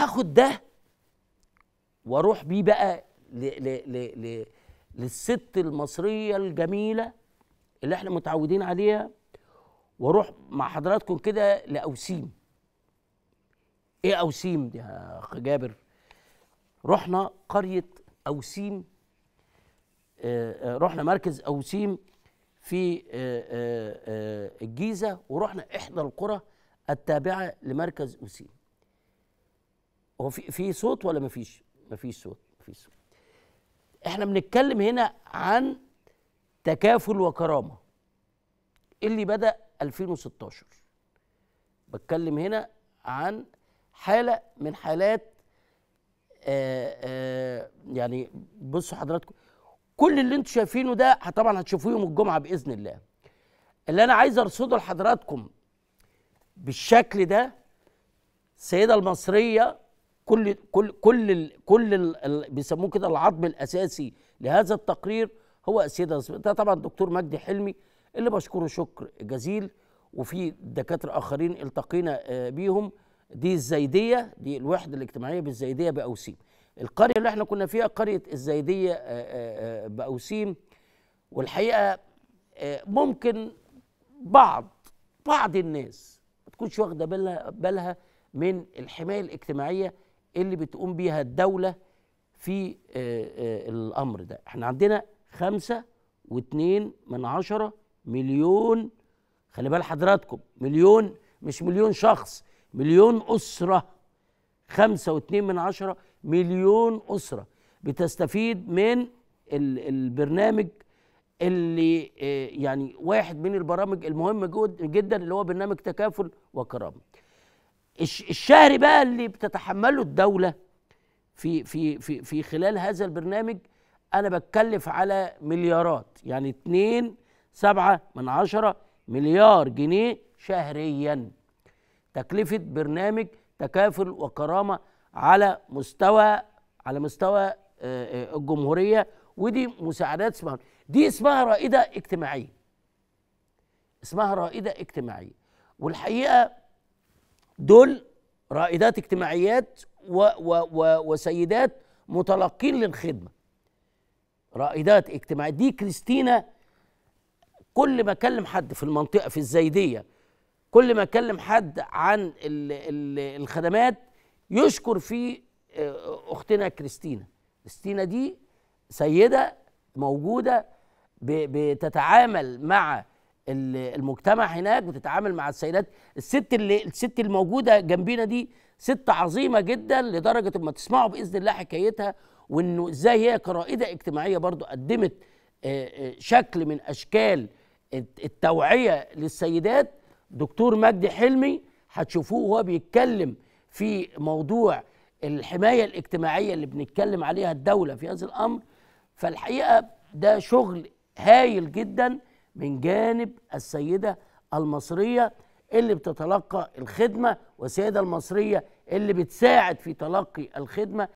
هاخد ده واروح بيه بقى ل ل ل ل للست المصريه الجميله اللي احنا متعودين عليها واروح مع حضراتكم كده لاوسيم ايه اوسيم يا اخ جابر رحنا قريه اوسيم آه، آه، رحنا مركز اوسيم في آه، الجيزه ورحنا احدى القرى التابعه لمركز اوسيم هو في في صوت ولا مفيش؟ مفيش صوت مفيش صوت احنا بنتكلم هنا عن تكافل وكرامه إيه اللي بدا 2016 بتكلم هنا عن حاله من حالات آآ آه، آآ آه، يعني بصوا حضراتكم كل اللي انتم شايفينه ده طبعا هتشوفوه يوم الجمعه باذن الله اللي انا عايز ارصده لحضراتكم بالشكل ده السيده المصريه كل كل كل الـ كل الـ بيسموه كده العظم الاساسي لهذا التقرير هو السيد ده طبعا الدكتور مجدي حلمي اللي بشكره شكر جزيل وفي دكاتره اخرين التقينا آه، بيهم دي الزيديه دي الوحده الاجتماعيه بالزيديه باوسيم القريه اللي احنا كنا فيها قريه الزيديه آه، آه، باوسيم والحقيقه ممكن بعض بعض الناس ما تكونش واخده بالها من الحمايه الاجتماعيه اللي بتقوم بيها الدولة في آه، آه، الأمر ده احنا عندنا خمسة واتنين من عشرة مليون خلي بال حضراتكم مليون مش مليون شخص مليون أسرة خمسة واتنين من عشرة مليون أسرة بتستفيد من البرنامج اللي آه، يعني واحد من البرامج المهمة جدا اللي هو برنامج تكافل وكرامه الشهر بقى اللي بتتحمله الدوله في في في في خلال هذا البرنامج انا بتكلف على مليارات يعني اتنين سبعة من عشرة مليار جنيه شهريا تكلفة برنامج تكافل وكرامة على مستوى على مستوى آه، آه، الجمهورية ودي مساعدات اسمها دي اسمها رائدة اجتماعية اسمها رائدة اجتماعية والحقيقة دول رائدات اجتماعيات و و و وسيدات متلقين للخدمه رائدات اجتماعيات دي كريستينا كل ما اكلم حد في المنطقه في الزيديه كل ما اكلم حد عن الـ الـ الخدمات يشكر في آه، اختنا كريستينا كريستينا دي سيده موجوده بتتعامل مع المجتمع هناك بتتعامل مع السيدات الست اللي الست الموجوده جنبينا دي ست عظيمه جدا لدرجه ما تسمعوا باذن الله حكايتها وانه ازاي هي كرائده اجتماعيه برضو قدمت آه، آه، شكل من اشكال التوعيه للسيدات دكتور مجدي حلمي هتشوفوه وهو بيتكلم في موضوع الحمايه الاجتماعيه اللي بنتكلم عليها الدوله في هذا الامر فالحقيقه ده شغل هايل جدا من جانب السيده المصريه اللي بتتلقى الخدمه والسيده المصريه اللي بتساعد في تلقي الخدمه